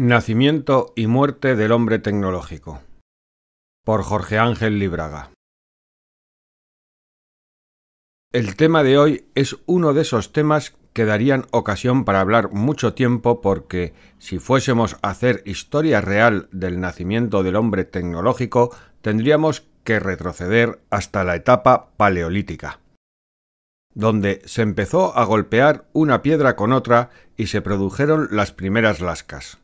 Nacimiento y muerte del hombre tecnológico por Jorge Ángel Libraga El tema de hoy es uno de esos temas que darían ocasión para hablar mucho tiempo porque si fuésemos a hacer historia real del nacimiento del hombre tecnológico tendríamos que retroceder hasta la etapa paleolítica donde se empezó a golpear una piedra con otra y se produjeron las primeras lascas.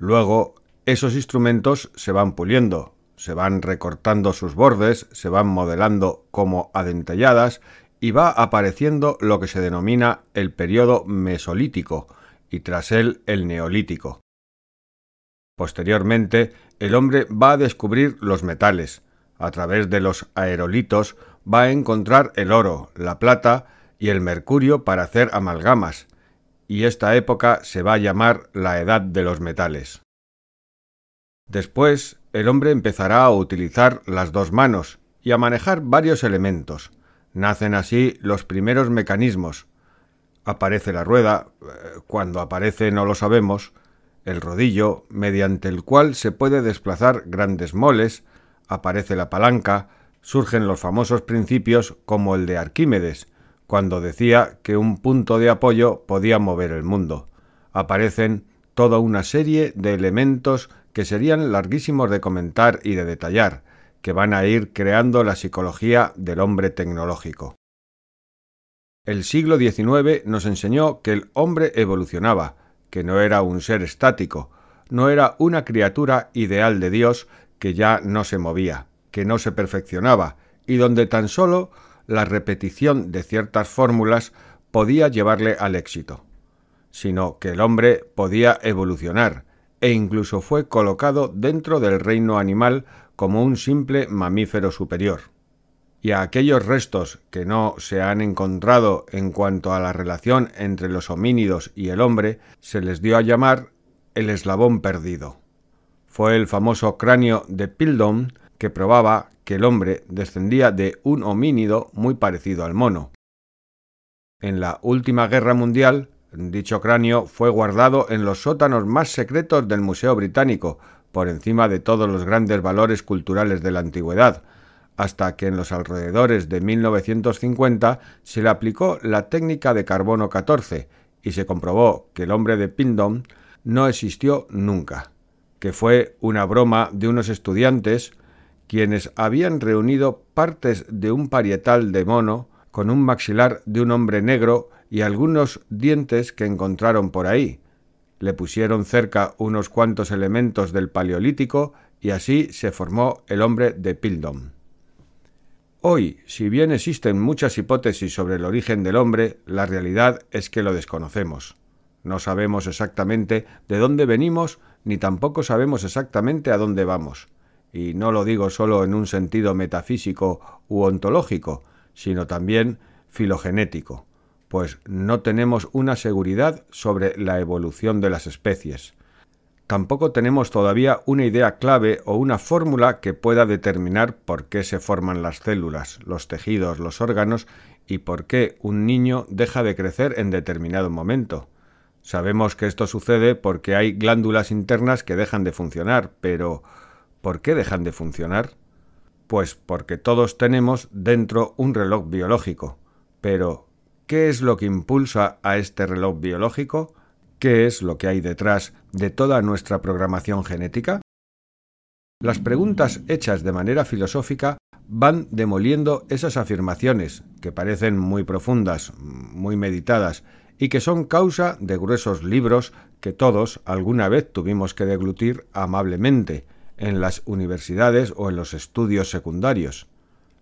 Luego, esos instrumentos se van puliendo, se van recortando sus bordes, se van modelando como adentalladas y va apareciendo lo que se denomina el periodo mesolítico y tras él el neolítico. Posteriormente, el hombre va a descubrir los metales. A través de los aerolitos va a encontrar el oro, la plata y el mercurio para hacer amalgamas, y esta época se va a llamar la Edad de los Metales. Después, el hombre empezará a utilizar las dos manos y a manejar varios elementos. Nacen así los primeros mecanismos. Aparece la rueda, eh, cuando aparece no lo sabemos, el rodillo, mediante el cual se puede desplazar grandes moles, aparece la palanca, surgen los famosos principios como el de Arquímedes, cuando decía que un punto de apoyo podía mover el mundo. Aparecen toda una serie de elementos que serían larguísimos de comentar y de detallar, que van a ir creando la psicología del hombre tecnológico. El siglo XIX nos enseñó que el hombre evolucionaba, que no era un ser estático, no era una criatura ideal de Dios que ya no se movía, que no se perfeccionaba, y donde tan solo la repetición de ciertas fórmulas podía llevarle al éxito, sino que el hombre podía evolucionar e incluso fue colocado dentro del reino animal como un simple mamífero superior. Y a aquellos restos que no se han encontrado en cuanto a la relación entre los homínidos y el hombre se les dio a llamar el eslabón perdido. Fue el famoso cráneo de Pildon que probaba que el hombre descendía de un homínido muy parecido al mono. En la última guerra mundial, dicho cráneo fue guardado en los sótanos más secretos del Museo Británico, por encima de todos los grandes valores culturales de la antigüedad, hasta que en los alrededores de 1950 se le aplicó la técnica de carbono 14 y se comprobó que el hombre de Pindom no existió nunca, que fue una broma de unos estudiantes quienes habían reunido partes de un parietal de mono con un maxilar de un hombre negro y algunos dientes que encontraron por ahí. Le pusieron cerca unos cuantos elementos del Paleolítico y así se formó el hombre de Pildom. Hoy, si bien existen muchas hipótesis sobre el origen del hombre, la realidad es que lo desconocemos. No sabemos exactamente de dónde venimos ni tampoco sabemos exactamente a dónde vamos y no lo digo solo en un sentido metafísico u ontológico, sino también filogenético, pues no tenemos una seguridad sobre la evolución de las especies. Tampoco tenemos todavía una idea clave o una fórmula que pueda determinar por qué se forman las células, los tejidos, los órganos y por qué un niño deja de crecer en determinado momento. Sabemos que esto sucede porque hay glándulas internas que dejan de funcionar, pero ¿Por qué dejan de funcionar? Pues porque todos tenemos dentro un reloj biológico. Pero, ¿qué es lo que impulsa a este reloj biológico? ¿Qué es lo que hay detrás de toda nuestra programación genética? Las preguntas hechas de manera filosófica van demoliendo esas afirmaciones, que parecen muy profundas, muy meditadas, y que son causa de gruesos libros que todos alguna vez tuvimos que deglutir amablemente, en las universidades o en los estudios secundarios.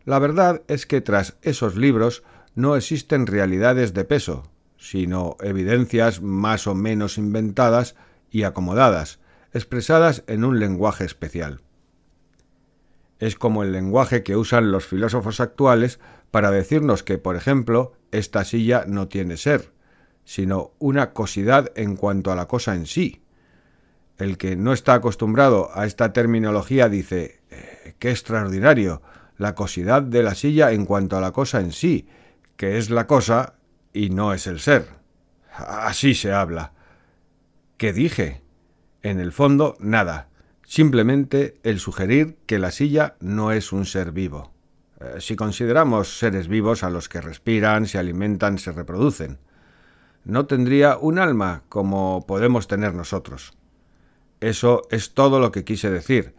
La verdad es que tras esos libros no existen realidades de peso, sino evidencias más o menos inventadas y acomodadas, expresadas en un lenguaje especial. Es como el lenguaje que usan los filósofos actuales para decirnos que, por ejemplo, esta silla no tiene ser, sino una cosidad en cuanto a la cosa en sí, el que no está acostumbrado a esta terminología dice, eh, qué extraordinario, la cosidad de la silla en cuanto a la cosa en sí, que es la cosa y no es el ser. Así se habla. ¿Qué dije? En el fondo, nada. Simplemente el sugerir que la silla no es un ser vivo. Eh, si consideramos seres vivos a los que respiran, se alimentan, se reproducen, no tendría un alma como podemos tener nosotros. Eso es todo lo que quise decir,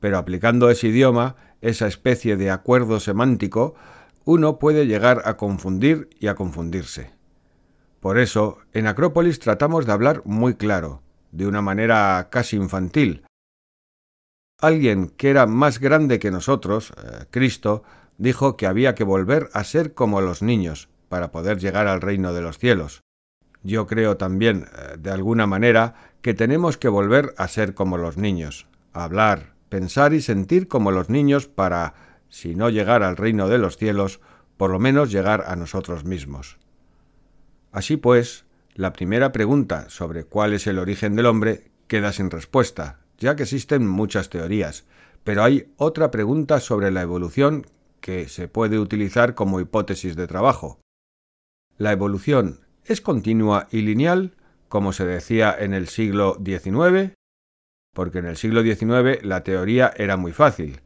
pero aplicando ese idioma, esa especie de acuerdo semántico, uno puede llegar a confundir y a confundirse. Por eso, en Acrópolis tratamos de hablar muy claro, de una manera casi infantil. Alguien que era más grande que nosotros, eh, Cristo, dijo que había que volver a ser como los niños para poder llegar al reino de los cielos. Yo creo también, eh, de alguna manera, que tenemos que volver a ser como los niños, hablar, pensar y sentir como los niños para, si no llegar al reino de los cielos, por lo menos llegar a nosotros mismos. Así pues, la primera pregunta sobre cuál es el origen del hombre queda sin respuesta, ya que existen muchas teorías, pero hay otra pregunta sobre la evolución que se puede utilizar como hipótesis de trabajo. ¿La evolución es continua y lineal? como se decía en el siglo XIX? Porque en el siglo XIX la teoría era muy fácil.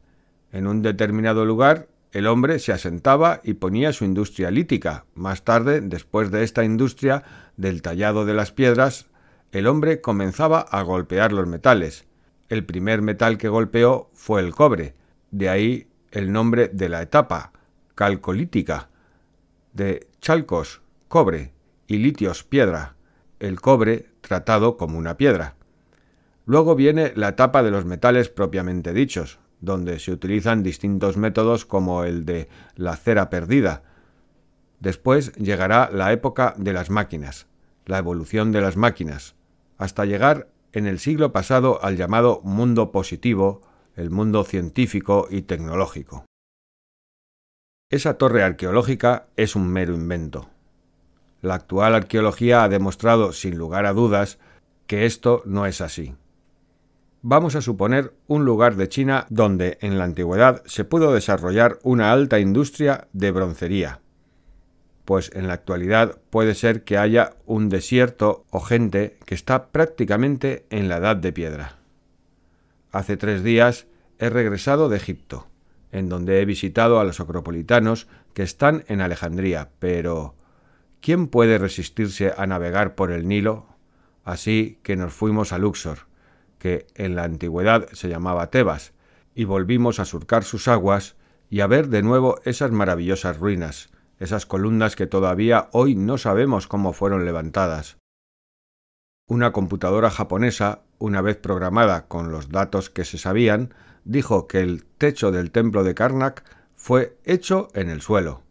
En un determinado lugar el hombre se asentaba y ponía su industria lítica. Más tarde, después de esta industria del tallado de las piedras, el hombre comenzaba a golpear los metales. El primer metal que golpeó fue el cobre, de ahí el nombre de la etapa, calcolítica, de chalcos, cobre, y litios, piedra el cobre tratado como una piedra. Luego viene la etapa de los metales propiamente dichos, donde se utilizan distintos métodos como el de la cera perdida. Después llegará la época de las máquinas, la evolución de las máquinas, hasta llegar en el siglo pasado al llamado mundo positivo, el mundo científico y tecnológico. Esa torre arqueológica es un mero invento. La actual arqueología ha demostrado, sin lugar a dudas, que esto no es así. Vamos a suponer un lugar de China donde en la antigüedad se pudo desarrollar una alta industria de broncería. Pues en la actualidad puede ser que haya un desierto o gente que está prácticamente en la edad de piedra. Hace tres días he regresado de Egipto, en donde he visitado a los acropolitanos que están en Alejandría, pero ¿Quién puede resistirse a navegar por el Nilo? Así que nos fuimos a Luxor, que en la antigüedad se llamaba Tebas, y volvimos a surcar sus aguas y a ver de nuevo esas maravillosas ruinas, esas columnas que todavía hoy no sabemos cómo fueron levantadas. Una computadora japonesa, una vez programada con los datos que se sabían, dijo que el techo del templo de Karnak fue hecho en el suelo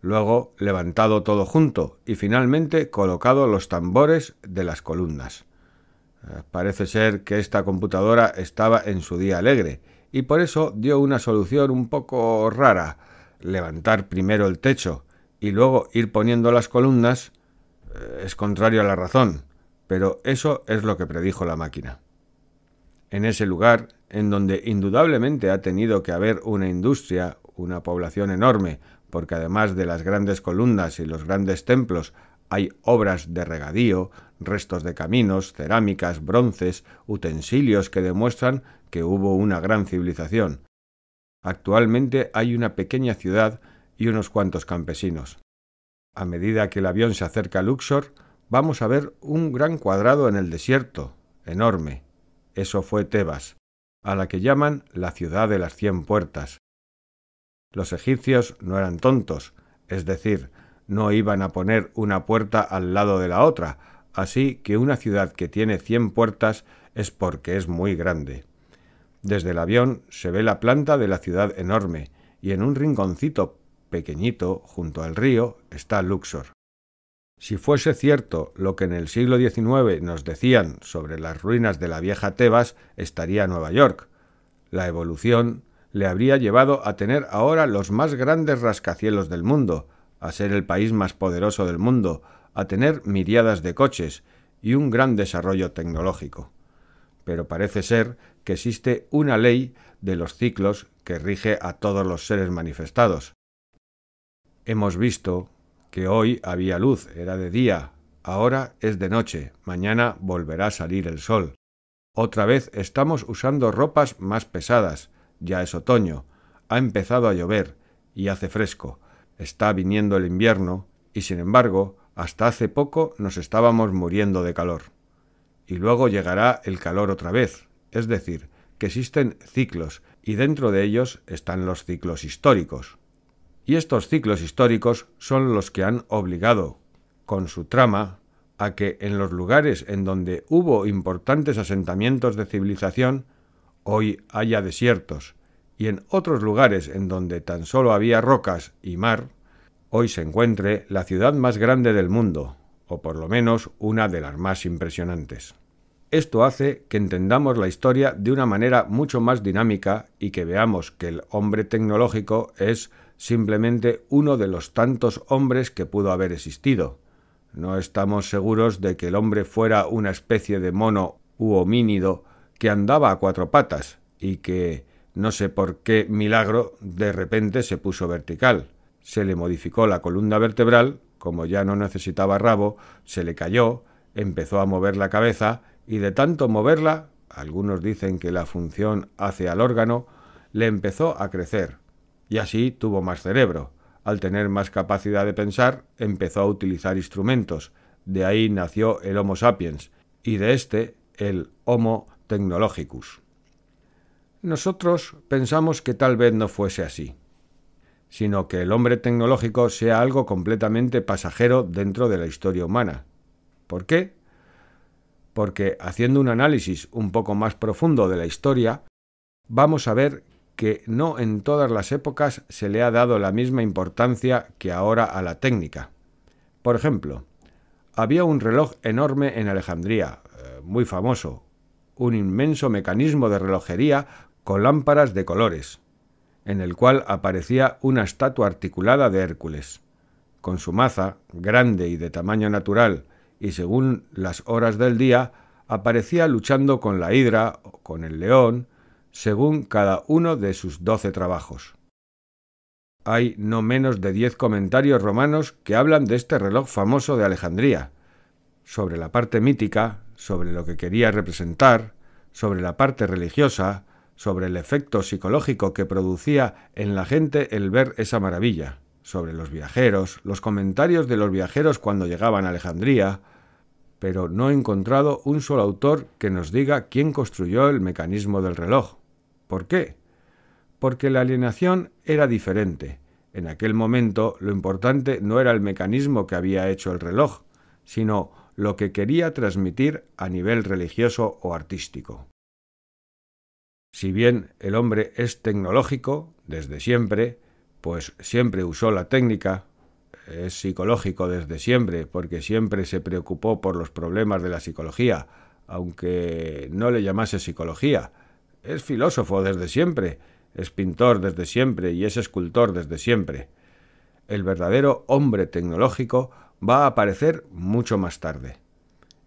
luego levantado todo junto y finalmente colocado los tambores de las columnas. Eh, parece ser que esta computadora estaba en su día alegre y por eso dio una solución un poco rara, levantar primero el techo y luego ir poniendo las columnas eh, es contrario a la razón, pero eso es lo que predijo la máquina. En ese lugar, en donde indudablemente ha tenido que haber una industria, una población enorme, porque además de las grandes columnas y los grandes templos hay obras de regadío, restos de caminos, cerámicas, bronces, utensilios que demuestran que hubo una gran civilización. Actualmente hay una pequeña ciudad y unos cuantos campesinos. A medida que el avión se acerca a Luxor, vamos a ver un gran cuadrado en el desierto, enorme. Eso fue Tebas, a la que llaman la ciudad de las cien puertas. Los egipcios no eran tontos, es decir, no iban a poner una puerta al lado de la otra, así que una ciudad que tiene cien puertas es porque es muy grande. Desde el avión se ve la planta de la ciudad enorme, y en un rinconcito pequeñito junto al río está Luxor. Si fuese cierto lo que en el siglo XIX nos decían sobre las ruinas de la vieja Tebas, estaría Nueva York. La evolución le habría llevado a tener ahora los más grandes rascacielos del mundo, a ser el país más poderoso del mundo, a tener miriadas de coches y un gran desarrollo tecnológico. Pero parece ser que existe una ley de los ciclos que rige a todos los seres manifestados. Hemos visto que hoy había luz, era de día, ahora es de noche, mañana volverá a salir el sol. Otra vez estamos usando ropas más pesadas, ya es otoño, ha empezado a llover y hace fresco. Está viniendo el invierno y sin embargo, hasta hace poco nos estábamos muriendo de calor. Y luego llegará el calor otra vez, es decir, que existen ciclos y dentro de ellos están los ciclos históricos. Y estos ciclos históricos son los que han obligado, con su trama, a que en los lugares en donde hubo importantes asentamientos de civilización hoy haya desiertos, y en otros lugares en donde tan solo había rocas y mar, hoy se encuentre la ciudad más grande del mundo, o por lo menos una de las más impresionantes. Esto hace que entendamos la historia de una manera mucho más dinámica y que veamos que el hombre tecnológico es simplemente uno de los tantos hombres que pudo haber existido. No estamos seguros de que el hombre fuera una especie de mono u homínido que andaba a cuatro patas y que, no sé por qué milagro, de repente se puso vertical. Se le modificó la columna vertebral, como ya no necesitaba rabo, se le cayó, empezó a mover la cabeza y de tanto moverla, algunos dicen que la función hace al órgano, le empezó a crecer. Y así tuvo más cerebro. Al tener más capacidad de pensar, empezó a utilizar instrumentos. De ahí nació el Homo sapiens y de este el Homo nosotros pensamos que tal vez no fuese así, sino que el hombre tecnológico sea algo completamente pasajero dentro de la historia humana. ¿Por qué? Porque haciendo un análisis un poco más profundo de la historia, vamos a ver que no en todas las épocas se le ha dado la misma importancia que ahora a la técnica. Por ejemplo, había un reloj enorme en Alejandría, eh, muy famoso, un inmenso mecanismo de relojería con lámparas de colores, en el cual aparecía una estatua articulada de Hércules. Con su maza, grande y de tamaño natural, y según las horas del día, aparecía luchando con la hidra o con el león, según cada uno de sus doce trabajos. Hay no menos de diez comentarios romanos que hablan de este reloj famoso de Alejandría. Sobre la parte mítica, sobre lo que quería representar, sobre la parte religiosa, sobre el efecto psicológico que producía en la gente el ver esa maravilla, sobre los viajeros, los comentarios de los viajeros cuando llegaban a Alejandría, pero no he encontrado un solo autor que nos diga quién construyó el mecanismo del reloj. ¿Por qué? Porque la alienación era diferente. En aquel momento lo importante no era el mecanismo que había hecho el reloj, sino lo que quería transmitir a nivel religioso o artístico. Si bien el hombre es tecnológico desde siempre, pues siempre usó la técnica, es psicológico desde siempre, porque siempre se preocupó por los problemas de la psicología, aunque no le llamase psicología, es filósofo desde siempre, es pintor desde siempre y es escultor desde siempre. El verdadero hombre tecnológico va a aparecer mucho más tarde.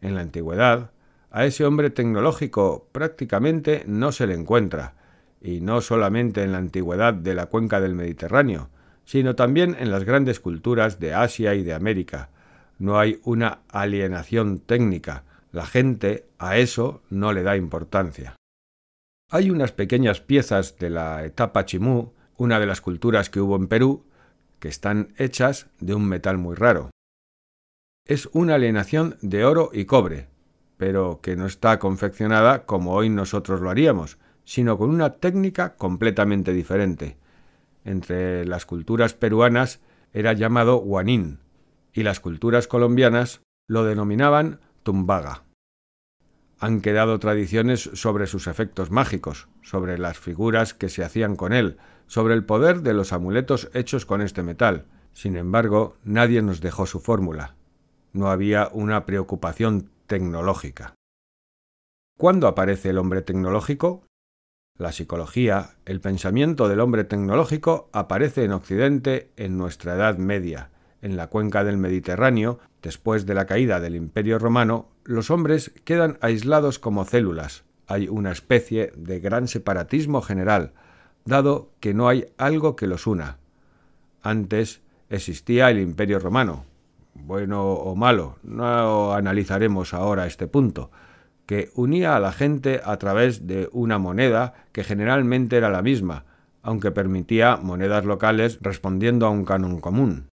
En la antigüedad, a ese hombre tecnológico prácticamente no se le encuentra, y no solamente en la antigüedad de la cuenca del Mediterráneo, sino también en las grandes culturas de Asia y de América. No hay una alienación técnica, la gente a eso no le da importancia. Hay unas pequeñas piezas de la etapa Chimú, una de las culturas que hubo en Perú, que están hechas de un metal muy raro es una alienación de oro y cobre, pero que no está confeccionada como hoy nosotros lo haríamos, sino con una técnica completamente diferente. Entre las culturas peruanas era llamado guanín y las culturas colombianas lo denominaban tumbaga. Han quedado tradiciones sobre sus efectos mágicos, sobre las figuras que se hacían con él, sobre el poder de los amuletos hechos con este metal. Sin embargo, nadie nos dejó su fórmula no había una preocupación tecnológica. ¿Cuándo aparece el hombre tecnológico? La psicología, el pensamiento del hombre tecnológico aparece en Occidente en nuestra Edad Media. En la cuenca del Mediterráneo, después de la caída del Imperio Romano, los hombres quedan aislados como células. Hay una especie de gran separatismo general, dado que no hay algo que los una. Antes existía el Imperio Romano, bueno o malo, no analizaremos ahora este punto, que unía a la gente a través de una moneda que generalmente era la misma, aunque permitía monedas locales respondiendo a un canon común,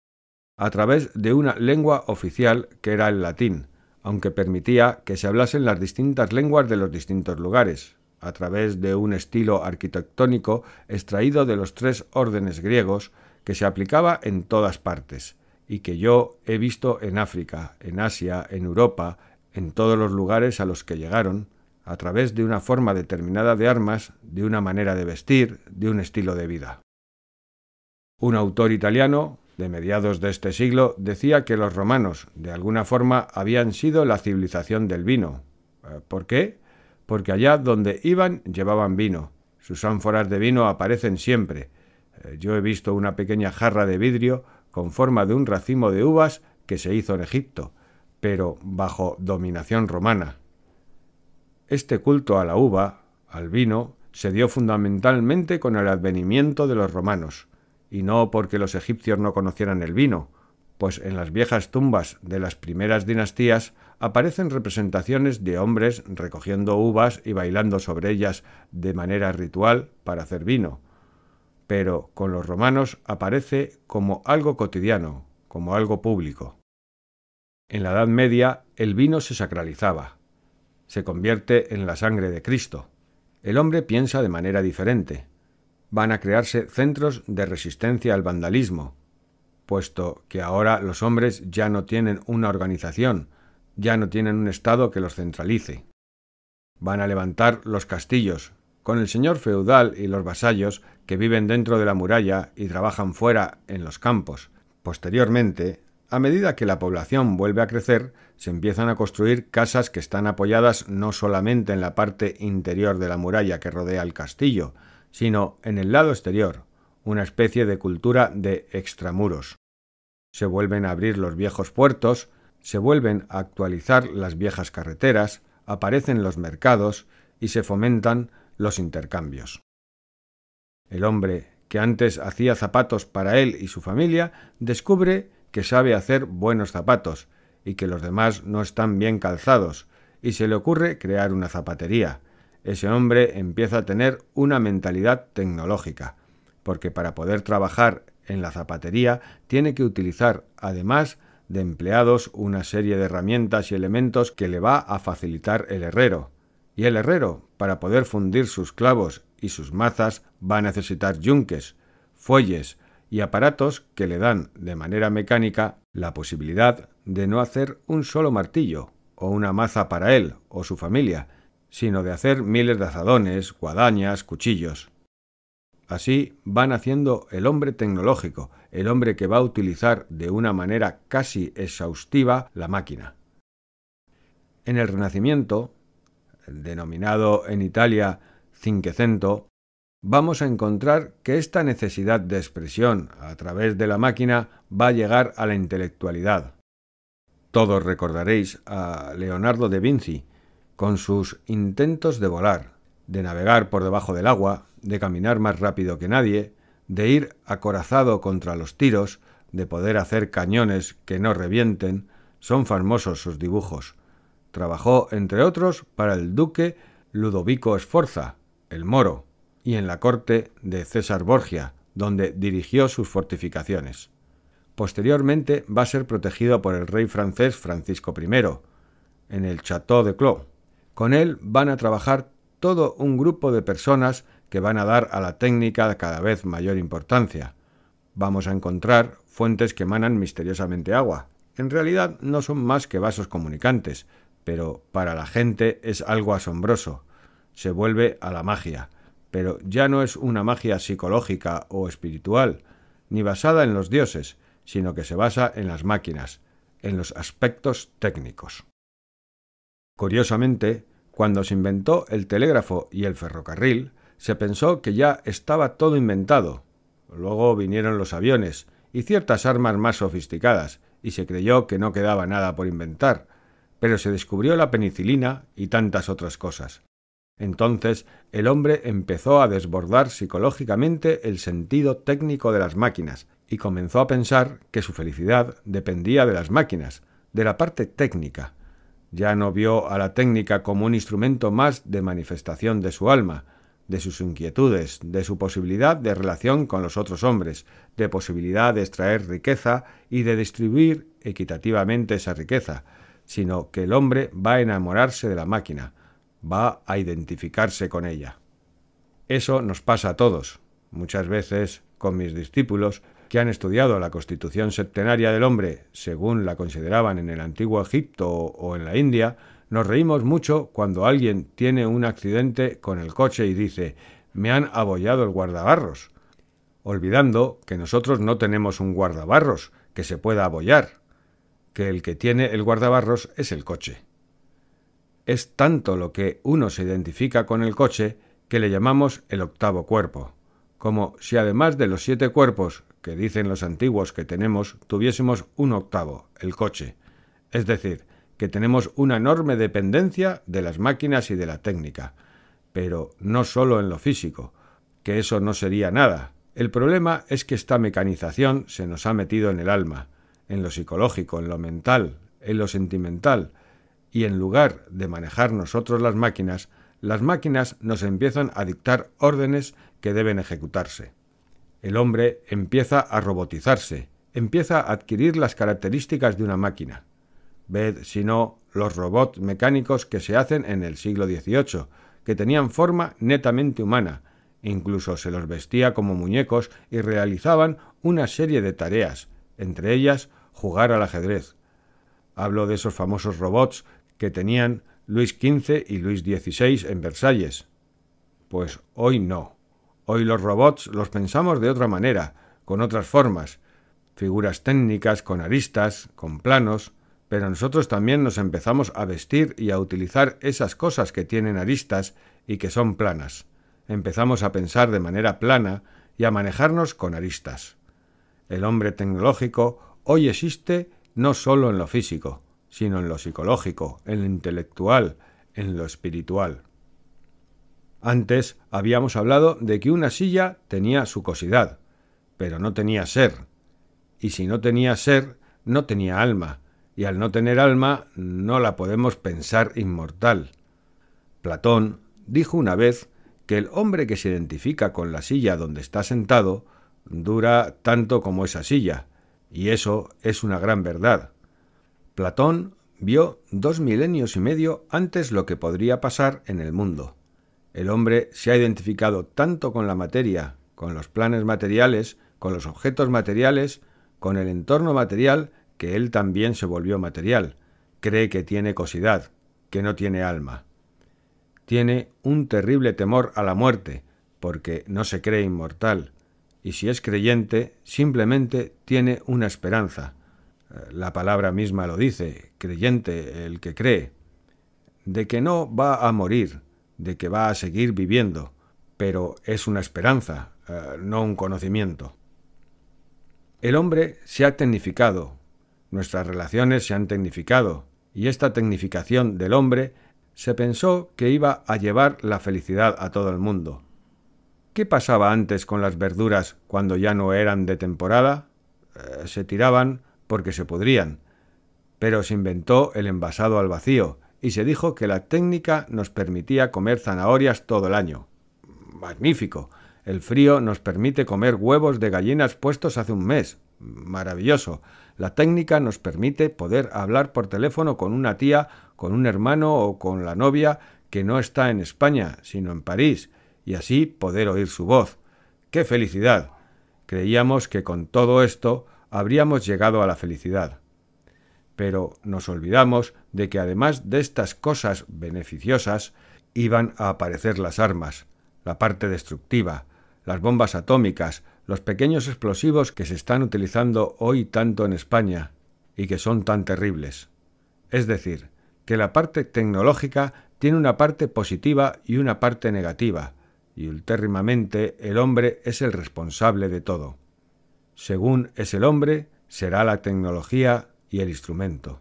a través de una lengua oficial que era el latín, aunque permitía que se hablasen las distintas lenguas de los distintos lugares, a través de un estilo arquitectónico extraído de los tres órdenes griegos que se aplicaba en todas partes, y que yo he visto en África, en Asia, en Europa, en todos los lugares a los que llegaron, a través de una forma determinada de armas, de una manera de vestir, de un estilo de vida. Un autor italiano, de mediados de este siglo, decía que los romanos, de alguna forma, habían sido la civilización del vino. Eh, ¿Por qué? Porque allá donde iban llevaban vino. Sus ánforas de vino aparecen siempre. Eh, yo he visto una pequeña jarra de vidrio con forma de un racimo de uvas que se hizo en Egipto, pero bajo dominación romana. Este culto a la uva, al vino, se dio fundamentalmente con el advenimiento de los romanos, y no porque los egipcios no conocieran el vino, pues en las viejas tumbas de las primeras dinastías aparecen representaciones de hombres recogiendo uvas y bailando sobre ellas de manera ritual para hacer vino, pero con los romanos aparece como algo cotidiano, como algo público. En la Edad Media el vino se sacralizaba, se convierte en la sangre de Cristo. El hombre piensa de manera diferente. Van a crearse centros de resistencia al vandalismo, puesto que ahora los hombres ya no tienen una organización, ya no tienen un Estado que los centralice. Van a levantar los castillos, con el señor feudal y los vasallos que viven dentro de la muralla y trabajan fuera en los campos. Posteriormente, a medida que la población vuelve a crecer, se empiezan a construir casas que están apoyadas no solamente en la parte interior de la muralla que rodea el castillo, sino en el lado exterior, una especie de cultura de extramuros. Se vuelven a abrir los viejos puertos, se vuelven a actualizar las viejas carreteras, aparecen los mercados y se fomentan los intercambios. El hombre que antes hacía zapatos para él y su familia descubre que sabe hacer buenos zapatos y que los demás no están bien calzados, y se le ocurre crear una zapatería. Ese hombre empieza a tener una mentalidad tecnológica, porque para poder trabajar en la zapatería tiene que utilizar, además de empleados, una serie de herramientas y elementos que le va a facilitar el herrero, y el herrero, para poder fundir sus clavos y sus mazas, va a necesitar yunques, fuelles y aparatos que le dan, de manera mecánica, la posibilidad de no hacer un solo martillo o una maza para él o su familia, sino de hacer miles de azadones, guadañas, cuchillos. Así van haciendo el hombre tecnológico, el hombre que va a utilizar de una manera casi exhaustiva la máquina. En el Renacimiento, denominado en Italia Cinquecento, vamos a encontrar que esta necesidad de expresión a través de la máquina va a llegar a la intelectualidad. Todos recordaréis a Leonardo de Vinci, con sus intentos de volar, de navegar por debajo del agua, de caminar más rápido que nadie, de ir acorazado contra los tiros, de poder hacer cañones que no revienten, son famosos sus dibujos, Trabajó, entre otros, para el duque Ludovico Esforza, el moro, y en la corte de César Borgia, donde dirigió sus fortificaciones. Posteriormente va a ser protegido por el rey francés Francisco I, en el Château de Clos. Con él van a trabajar todo un grupo de personas que van a dar a la técnica cada vez mayor importancia. Vamos a encontrar fuentes que emanan misteriosamente agua. En realidad no son más que vasos comunicantes, pero para la gente es algo asombroso. Se vuelve a la magia, pero ya no es una magia psicológica o espiritual, ni basada en los dioses, sino que se basa en las máquinas, en los aspectos técnicos. Curiosamente, cuando se inventó el telégrafo y el ferrocarril, se pensó que ya estaba todo inventado. Luego vinieron los aviones y ciertas armas más sofisticadas, y se creyó que no quedaba nada por inventar, pero se descubrió la penicilina y tantas otras cosas. Entonces el hombre empezó a desbordar psicológicamente el sentido técnico de las máquinas y comenzó a pensar que su felicidad dependía de las máquinas, de la parte técnica. Ya no vio a la técnica como un instrumento más de manifestación de su alma, de sus inquietudes, de su posibilidad de relación con los otros hombres, de posibilidad de extraer riqueza y de distribuir equitativamente esa riqueza, sino que el hombre va a enamorarse de la máquina, va a identificarse con ella. Eso nos pasa a todos, muchas veces con mis discípulos que han estudiado la constitución septenaria del hombre, según la consideraban en el antiguo Egipto o en la India, nos reímos mucho cuando alguien tiene un accidente con el coche y dice, me han abollado el guardabarros, olvidando que nosotros no tenemos un guardabarros que se pueda abollar que el que tiene el guardabarros es el coche. Es tanto lo que uno se identifica con el coche que le llamamos el octavo cuerpo, como si además de los siete cuerpos que dicen los antiguos que tenemos, tuviésemos un octavo, el coche, es decir, que tenemos una enorme dependencia de las máquinas y de la técnica, pero no solo en lo físico, que eso no sería nada. El problema es que esta mecanización se nos ha metido en el alma, en lo psicológico, en lo mental, en lo sentimental, y en lugar de manejar nosotros las máquinas, las máquinas nos empiezan a dictar órdenes que deben ejecutarse. El hombre empieza a robotizarse, empieza a adquirir las características de una máquina. Ved, si no, los robots mecánicos que se hacen en el siglo XVIII, que tenían forma netamente humana, incluso se los vestía como muñecos y realizaban una serie de tareas, entre ellas jugar al ajedrez. Hablo de esos famosos robots que tenían Luis XV y Luis XVI en Versalles. Pues hoy no. Hoy los robots los pensamos de otra manera, con otras formas, figuras técnicas, con aristas, con planos, pero nosotros también nos empezamos a vestir y a utilizar esas cosas que tienen aristas y que son planas. Empezamos a pensar de manera plana y a manejarnos con aristas. El hombre tecnológico hoy existe no solo en lo físico, sino en lo psicológico, en lo intelectual, en lo espiritual. Antes habíamos hablado de que una silla tenía su cosidad, pero no tenía ser. Y si no tenía ser, no tenía alma, y al no tener alma no la podemos pensar inmortal. Platón dijo una vez que el hombre que se identifica con la silla donde está sentado dura tanto como esa silla, y eso es una gran verdad. Platón vio dos milenios y medio antes lo que podría pasar en el mundo. El hombre se ha identificado tanto con la materia, con los planes materiales, con los objetos materiales, con el entorno material, que él también se volvió material. Cree que tiene cosidad, que no tiene alma. Tiene un terrible temor a la muerte, porque no se cree inmortal y si es creyente, simplemente tiene una esperanza. Eh, la palabra misma lo dice, creyente el que cree, de que no va a morir, de que va a seguir viviendo, pero es una esperanza, eh, no un conocimiento. El hombre se ha tecnificado, nuestras relaciones se han tecnificado, y esta tecnificación del hombre se pensó que iba a llevar la felicidad a todo el mundo. ¿Qué pasaba antes con las verduras cuando ya no eran de temporada? Eh, se tiraban porque se podrían. Pero se inventó el envasado al vacío y se dijo que la técnica nos permitía comer zanahorias todo el año. Magnífico. El frío nos permite comer huevos de gallinas puestos hace un mes. Maravilloso. La técnica nos permite poder hablar por teléfono con una tía, con un hermano o con la novia que no está en España, sino en París, y así poder oír su voz. ¡Qué felicidad! Creíamos que con todo esto habríamos llegado a la felicidad. Pero nos olvidamos de que además de estas cosas beneficiosas, iban a aparecer las armas, la parte destructiva, las bombas atómicas, los pequeños explosivos que se están utilizando hoy tanto en España y que son tan terribles. Es decir, que la parte tecnológica tiene una parte positiva y una parte negativa, y ultérrimamente el hombre es el responsable de todo. Según es el hombre, será la tecnología y el instrumento.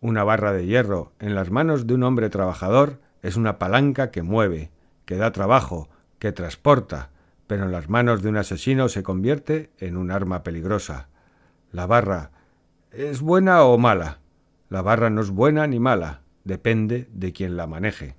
Una barra de hierro en las manos de un hombre trabajador es una palanca que mueve, que da trabajo, que transporta, pero en las manos de un asesino se convierte en un arma peligrosa. La barra es buena o mala. La barra no es buena ni mala, depende de quien la maneje.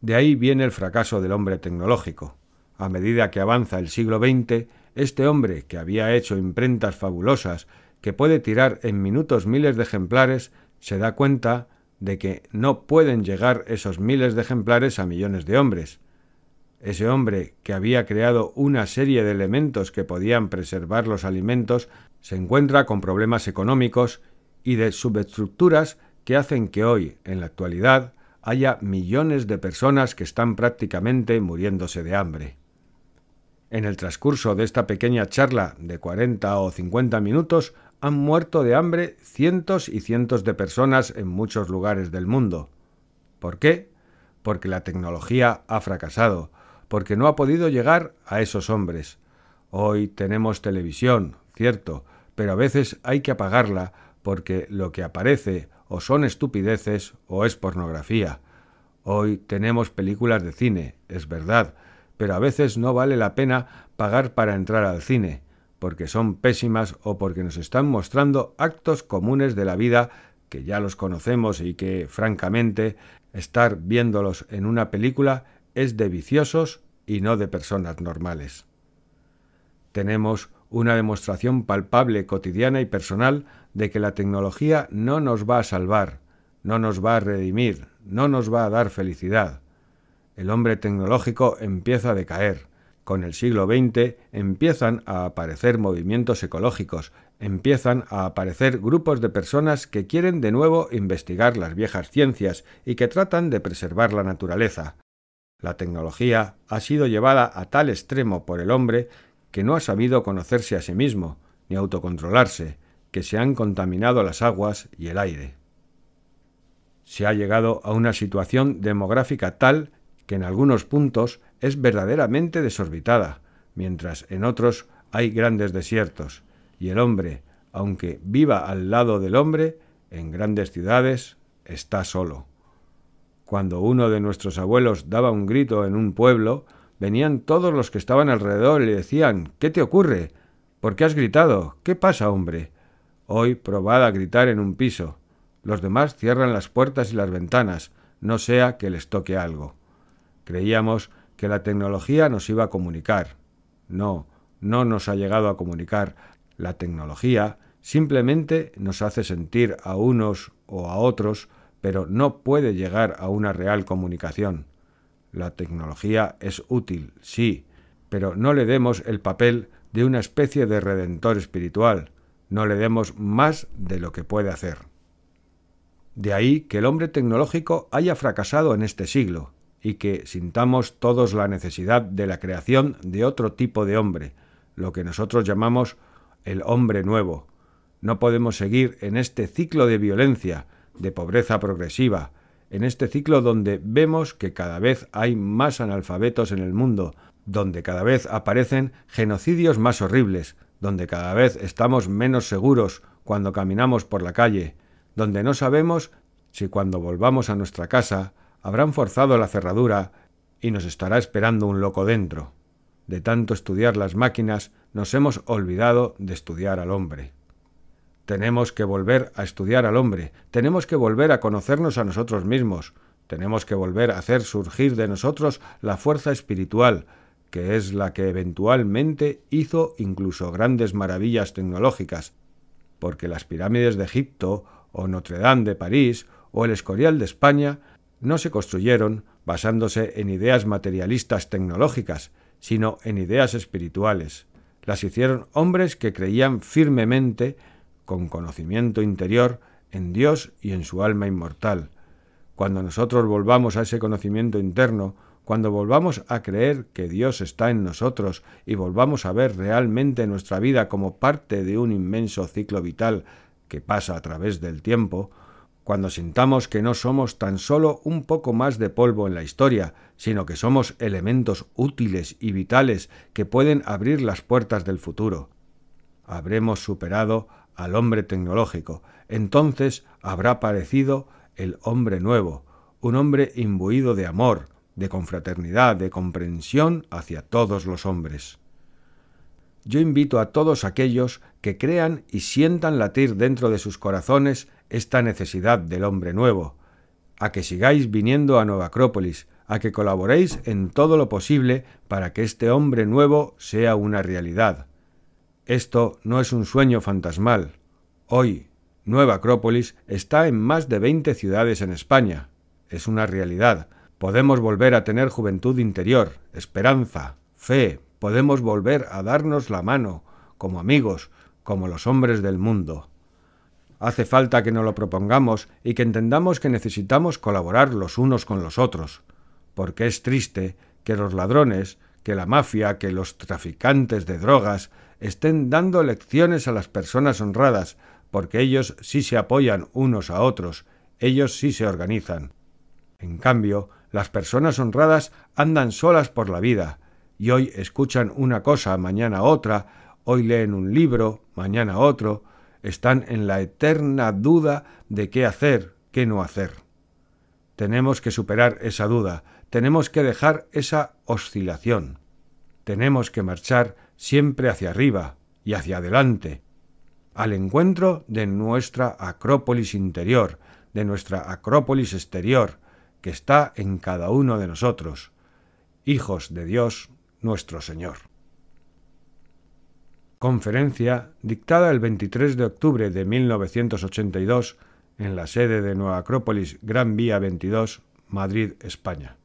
De ahí viene el fracaso del hombre tecnológico. A medida que avanza el siglo XX, este hombre, que había hecho imprentas fabulosas, que puede tirar en minutos miles de ejemplares, se da cuenta de que no pueden llegar esos miles de ejemplares a millones de hombres. Ese hombre, que había creado una serie de elementos que podían preservar los alimentos, se encuentra con problemas económicos y de subestructuras que hacen que hoy, en la actualidad, haya millones de personas que están prácticamente muriéndose de hambre. En el transcurso de esta pequeña charla de 40 o 50 minutos han muerto de hambre cientos y cientos de personas en muchos lugares del mundo. ¿Por qué? Porque la tecnología ha fracasado, porque no ha podido llegar a esos hombres. Hoy tenemos televisión, cierto, pero a veces hay que apagarla porque lo que aparece o son estupideces o es pornografía. Hoy tenemos películas de cine, es verdad, pero a veces no vale la pena pagar para entrar al cine, porque son pésimas o porque nos están mostrando actos comunes de la vida que ya los conocemos y que, francamente, estar viéndolos en una película es de viciosos y no de personas normales. Tenemos una demostración palpable, cotidiana y personal de que la tecnología no nos va a salvar, no nos va a redimir, no nos va a dar felicidad. El hombre tecnológico empieza a decaer. Con el siglo XX empiezan a aparecer movimientos ecológicos, empiezan a aparecer grupos de personas que quieren de nuevo investigar las viejas ciencias y que tratan de preservar la naturaleza. La tecnología ha sido llevada a tal extremo por el hombre que no ha sabido conocerse a sí mismo, ni autocontrolarse, que se han contaminado las aguas y el aire. Se ha llegado a una situación demográfica tal que en algunos puntos es verdaderamente desorbitada, mientras en otros hay grandes desiertos, y el hombre, aunque viva al lado del hombre, en grandes ciudades está solo. Cuando uno de nuestros abuelos daba un grito en un pueblo, venían todos los que estaban alrededor y le decían ¿Qué te ocurre? ¿Por qué has gritado? ¿Qué pasa, hombre? Hoy probad a gritar en un piso. Los demás cierran las puertas y las ventanas, no sea que les toque algo. Creíamos que la tecnología nos iba a comunicar. No, no nos ha llegado a comunicar. La tecnología simplemente nos hace sentir a unos o a otros, pero no puede llegar a una real comunicación. La tecnología es útil, sí, pero no le demos el papel de una especie de redentor espiritual no le demos más de lo que puede hacer. De ahí que el hombre tecnológico haya fracasado en este siglo y que sintamos todos la necesidad de la creación de otro tipo de hombre, lo que nosotros llamamos el hombre nuevo. No podemos seguir en este ciclo de violencia, de pobreza progresiva, en este ciclo donde vemos que cada vez hay más analfabetos en el mundo, donde cada vez aparecen genocidios más horribles, donde cada vez estamos menos seguros cuando caminamos por la calle, donde no sabemos si cuando volvamos a nuestra casa habrán forzado la cerradura y nos estará esperando un loco dentro. De tanto estudiar las máquinas nos hemos olvidado de estudiar al hombre. Tenemos que volver a estudiar al hombre, tenemos que volver a conocernos a nosotros mismos, tenemos que volver a hacer surgir de nosotros la fuerza espiritual, que es la que eventualmente hizo incluso grandes maravillas tecnológicas, porque las pirámides de Egipto o Notre Dame de París o el Escorial de España no se construyeron basándose en ideas materialistas tecnológicas, sino en ideas espirituales. Las hicieron hombres que creían firmemente, con conocimiento interior, en Dios y en su alma inmortal. Cuando nosotros volvamos a ese conocimiento interno, cuando volvamos a creer que Dios está en nosotros y volvamos a ver realmente nuestra vida como parte de un inmenso ciclo vital que pasa a través del tiempo, cuando sintamos que no somos tan solo un poco más de polvo en la historia, sino que somos elementos útiles y vitales que pueden abrir las puertas del futuro. Habremos superado al hombre tecnológico, entonces habrá aparecido el hombre nuevo, un hombre imbuido de amor, de confraternidad, de comprensión hacia todos los hombres. Yo invito a todos aquellos que crean y sientan latir dentro de sus corazones esta necesidad del hombre nuevo, a que sigáis viniendo a Nueva Acrópolis, a que colaboréis en todo lo posible para que este hombre nuevo sea una realidad. Esto no es un sueño fantasmal. Hoy, Nueva Acrópolis está en más de 20 ciudades en España. Es una realidad Podemos volver a tener juventud interior, esperanza, fe, podemos volver a darnos la mano, como amigos, como los hombres del mundo. Hace falta que nos lo propongamos y que entendamos que necesitamos colaborar los unos con los otros, porque es triste que los ladrones, que la mafia, que los traficantes de drogas estén dando lecciones a las personas honradas, porque ellos sí se apoyan unos a otros, ellos sí se organizan. En cambio, las personas honradas andan solas por la vida, y hoy escuchan una cosa, mañana otra, hoy leen un libro, mañana otro, están en la eterna duda de qué hacer, qué no hacer. Tenemos que superar esa duda, tenemos que dejar esa oscilación, tenemos que marchar siempre hacia arriba y hacia adelante, al encuentro de nuestra acrópolis interior, de nuestra acrópolis exterior, que está en cada uno de nosotros, hijos de Dios nuestro Señor. Conferencia dictada el 23 de octubre de 1982 en la sede de Nueva Acrópolis, Gran Vía 22, Madrid, España.